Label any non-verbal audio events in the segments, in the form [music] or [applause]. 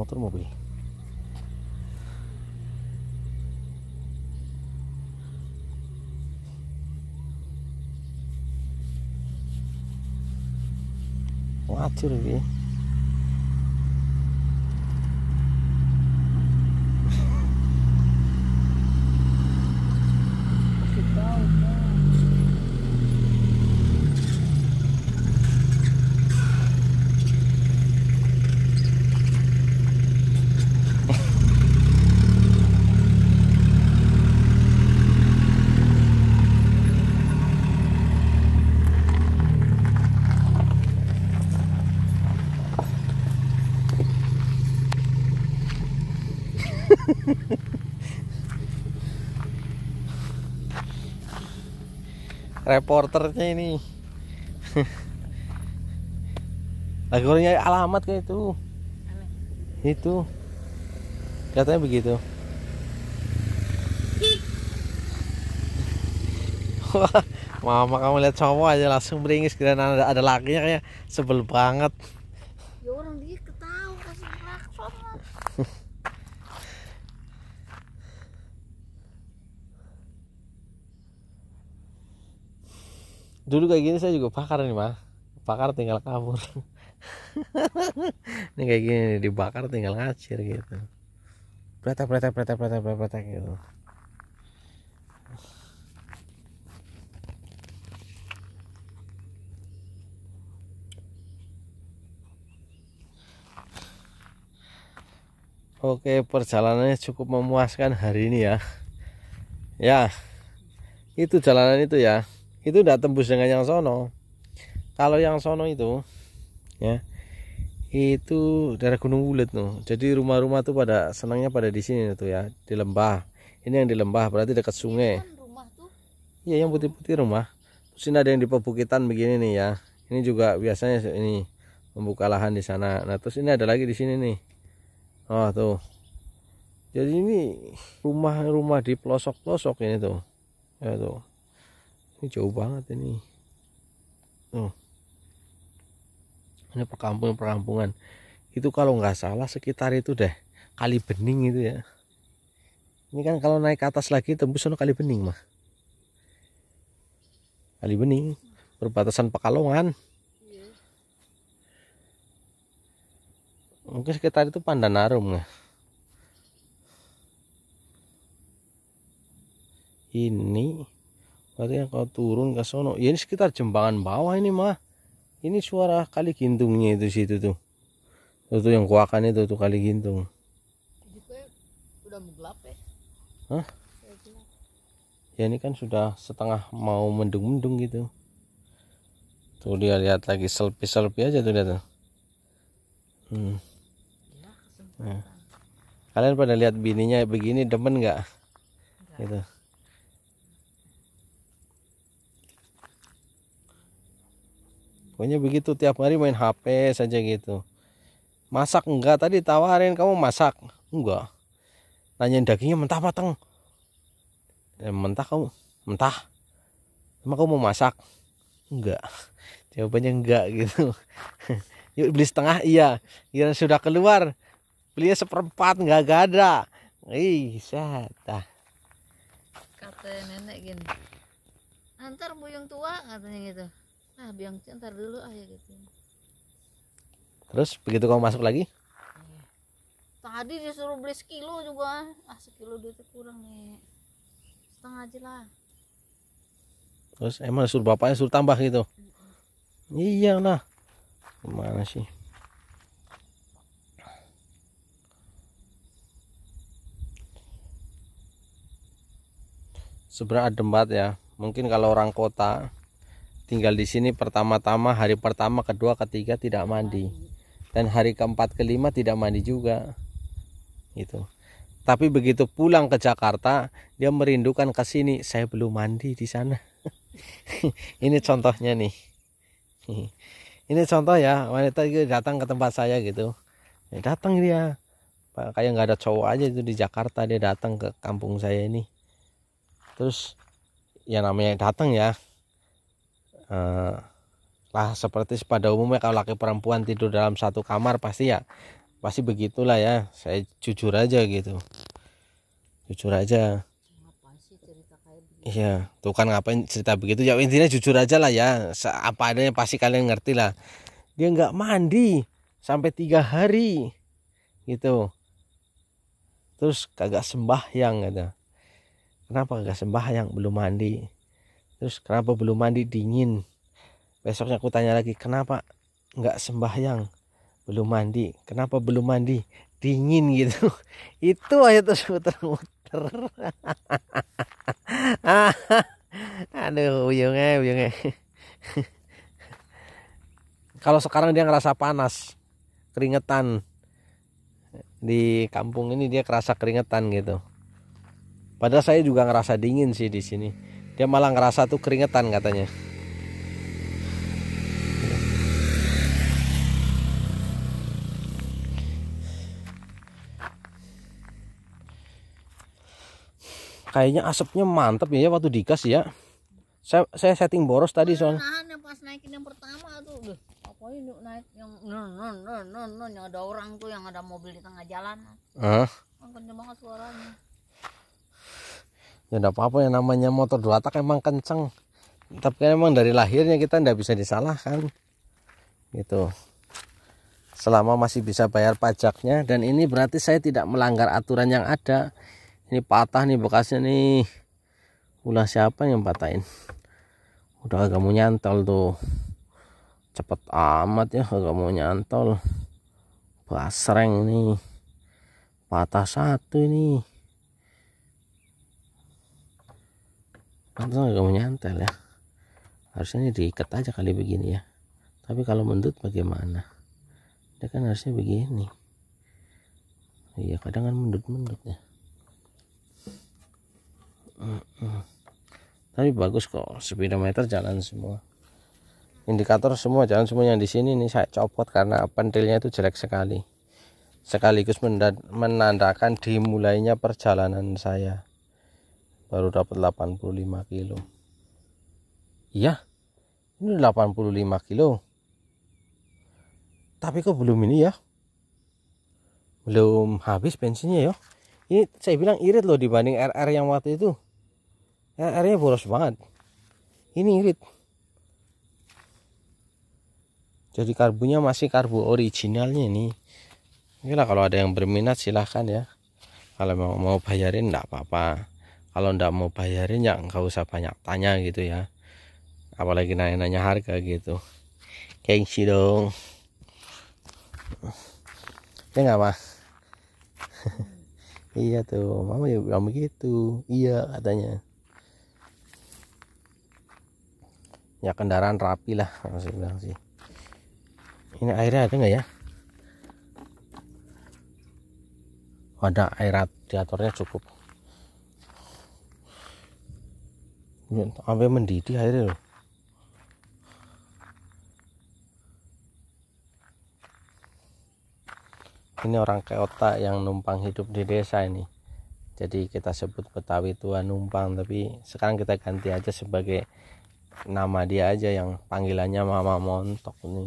automóvel. Lá, tiro ver. [laughs] reporternya ini lagi [laughs] nyari alamat kayak itu itu katanya begitu Wah, mama kamu lihat cowok aja langsung beringis kira ada ada lakinya kayak sebel banget dulu kayak gini saya juga bakar nih mah bakar tinggal kabur [laughs] ini kayak gini nih, dibakar tinggal ngacir gitu berita berita berita berita berita gitu Oke perjalanannya cukup memuaskan hari ini ya Ya itu jalanan itu ya itu udah tembus dengan yang sono kalau yang sono itu ya itu daerah Gunung Wulet tuh. Jadi rumah-rumah tuh pada senangnya pada di sini tuh ya, di lembah. Ini yang di lembah berarti dekat sungai. Kan iya, yang putih-putih rumah. Terus ada yang di pebukitan begini nih ya. Ini juga biasanya ini membuka lahan di sana. Nah, terus ini ada lagi di sini nih. Oh, tuh. Jadi ini rumah-rumah di pelosok-pelosok ini tuh. Ya tuh ini jauh banget ini oh ini perkampungan perkampungan itu kalau nggak salah sekitar itu deh kali bening itu ya ini kan kalau naik ke atas lagi tembus sana kali bening mah kali bening perbatasan pekalongan iya. mungkin sekitar itu Pandanarum ya ini yang kau turun ke sono ya ini sekitar jembangan bawah ini mah ini suara kali gintungnya itu situ tuh itu tuh yang kuakan itu tuh kali gintung sudah gelap ya Hah? ya ini kan sudah setengah mau mendung-mendung gitu tuh dia lihat lagi selfie-selfie aja tuh dia tuh hmm. Iya, nah. kalian pada lihat bininya begini demen nggak gitu pokoknya begitu tiap hari main HP saja gitu masak enggak tadi tawarin kamu masak enggak nanyain dagingnya mentah mateng, eh, mentah kamu mentah emang kamu mau masak enggak [laughs] jawabannya enggak gitu [laughs] yuk beli setengah iya kira sudah keluar belinya seperempat enggak gak ada ih sata kata nenek gini antar buyung tua katanya gitu nah biang ntar dulu ah ya gitu terus begitu kamu masuk lagi iya. tadi disuruh beli sekilo juga ah sekilo tuh kurang nih setengah aja lah terus emang suruh bapaknya suruh tambah gitu mm -hmm. iya lah. gimana sih sebenarnya adem banget ya mungkin kalau orang kota tinggal di sini pertama-tama hari pertama kedua ketiga tidak mandi dan hari keempat kelima tidak mandi juga gitu tapi begitu pulang ke Jakarta dia merindukan ke sini saya belum mandi di sana [laughs] ini contohnya nih [laughs] ini contoh ya wanita itu datang ke tempat saya gitu ya, datang dia kayak nggak ada cowok aja itu di Jakarta dia datang ke kampung saya ini terus ya namanya datang ya eh, lah seperti pada umumnya kalau laki perempuan tidur dalam satu kamar pasti ya pasti begitulah ya saya jujur aja gitu jujur aja Iya, tuh kan ngapain cerita begitu ya intinya jujur aja lah ya apa adanya pasti kalian ngerti lah dia nggak mandi sampai tiga hari gitu terus kagak sembahyang ada kenapa kagak sembahyang belum mandi terus kenapa belum mandi dingin besoknya aku tanya lagi kenapa nggak sembahyang belum mandi kenapa belum mandi dingin [laughs] gitu itu aja terus muter-muter [laughs] aduh uyungnya uyungnya [laughs] kalau sekarang dia ngerasa panas keringetan di kampung ini dia kerasa keringetan gitu padahal saya juga ngerasa dingin sih di sini dia malah ngerasa tuh keringetan katanya kayaknya asapnya mantep ya waktu dikas ya saya, saya setting boros tadi soalnya nahan pas naikin yang pertama tuh apa ini naik yang non non non non yang ada orang tuh yang ada mobil di tengah jalan ah. kenceng banget suaranya ya enggak apa-apa yang namanya motor dua tak emang kenceng tapi kan emang dari lahirnya kita enggak bisa disalahkan gitu selama masih bisa bayar pajaknya dan ini berarti saya tidak melanggar aturan yang ada ini patah nih bekasnya nih ulah siapa yang patahin udah agak mau nyantol tuh cepet amat ya agak mau nyantol basreng nih patah satu nih pantas nggak menyantel nyantel ya harusnya diikat aja kali begini ya tapi kalau mendut bagaimana dia kan harusnya begini iya kadang kan mendut-mendut ya tapi bagus kok speedometer jalan semua indikator semua jalan semua yang di sini ini saya copot karena pentilnya itu jelek sekali sekaligus menandakan dimulainya perjalanan saya baru dapat 85 kilo iya ini 85 kilo tapi kok belum ini ya belum habis bensinnya ya ini saya bilang irit loh dibanding RR yang waktu itu RR nya boros banget ini irit jadi karbunya masih karbu originalnya ini. Inilah kalau ada yang berminat silahkan ya kalau mau, mau bayarin enggak apa-apa kalau ndak mau bayarin ya nggak usah banyak tanya gitu ya apalagi nanya-nanya harga gitu gengsi dong ya nggak mah [laughs] iya tuh mama ya bilang begitu iya katanya ya kendaraan rapi lah masih bilang sih ini airnya ada nggak ya ada air radiatornya cukup sampai mendidih airnya loh ini orang kota yang numpang hidup di desa ini jadi kita sebut Betawi tua numpang tapi sekarang kita ganti aja sebagai nama dia aja yang panggilannya Mama Montok ini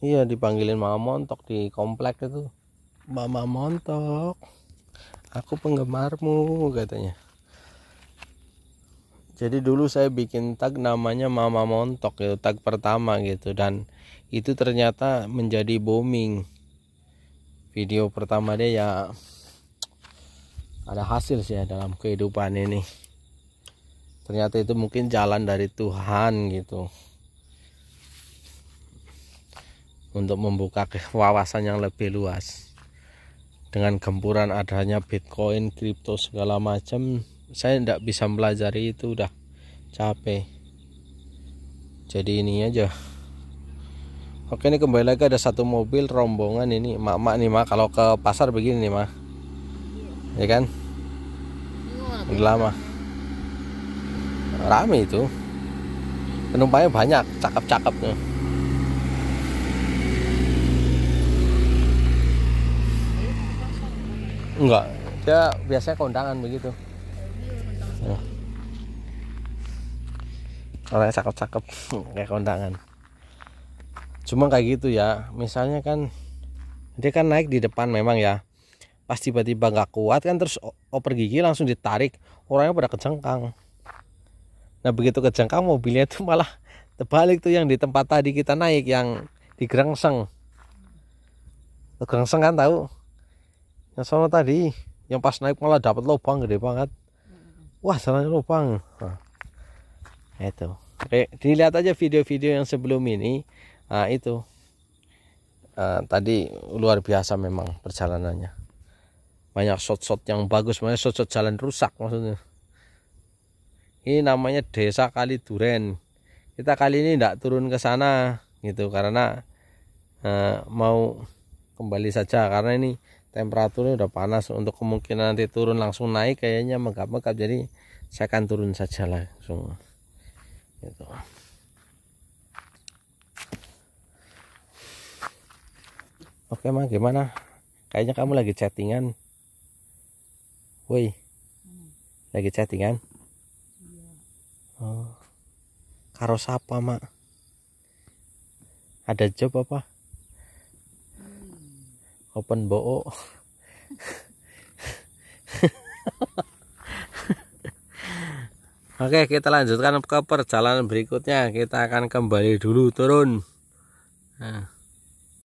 Iya dipanggilin Mama Montok di komplek itu Mama Montok aku penggemarmu katanya jadi dulu saya bikin tag namanya Mama Montok itu ya, tag pertama gitu dan itu ternyata menjadi booming video pertama dia ya ada hasil sih ya dalam kehidupan ini ternyata itu mungkin jalan dari Tuhan gitu untuk membuka wawasan yang lebih luas dengan gempuran adanya Bitcoin, kripto segala macam, saya tidak bisa mempelajari itu udah capek. Jadi ini aja. Oke ini kembali lagi ada satu mobil rombongan ini mak-mak nih mak kalau ke pasar begini nih mak, iya. ya kan? Udah lama. Rame itu. Penumpangnya banyak, cakep-cakep -cakep Enggak, dia biasanya kondangan begitu. Ya. Orangnya cakep-cakep [laughs] kayak kondangan. Cuma kayak gitu ya, misalnya kan dia kan naik di depan memang ya. Pas tiba-tiba nggak kuat kan terus oper gigi langsung ditarik, orangnya pada kecengkang. Nah begitu kejengkang mobilnya itu malah [laughs] terbalik tuh yang di tempat tadi kita naik yang di Grengseng. Grengseng kan tahu? yang sama tadi yang pas naik malah dapat lubang gede banget wah salahnya lubang nah, itu Oke, dilihat aja video-video yang sebelum ini nah, itu uh, tadi luar biasa memang perjalanannya banyak shot-shot yang bagus banyak shot-shot jalan rusak maksudnya ini namanya desa kali duren kita kali ini tidak turun ke sana gitu karena uh, mau kembali saja karena ini temperaturnya udah panas untuk kemungkinan nanti turun langsung naik kayaknya megap-megap jadi saya akan turun saja langsung gitu oke mah gimana kayaknya kamu lagi chattingan woi lagi chattingan oh karo siapa mak ada job apa open bo'o Oke kita lanjutkan ke perjalanan berikutnya kita akan kembali dulu turun nah.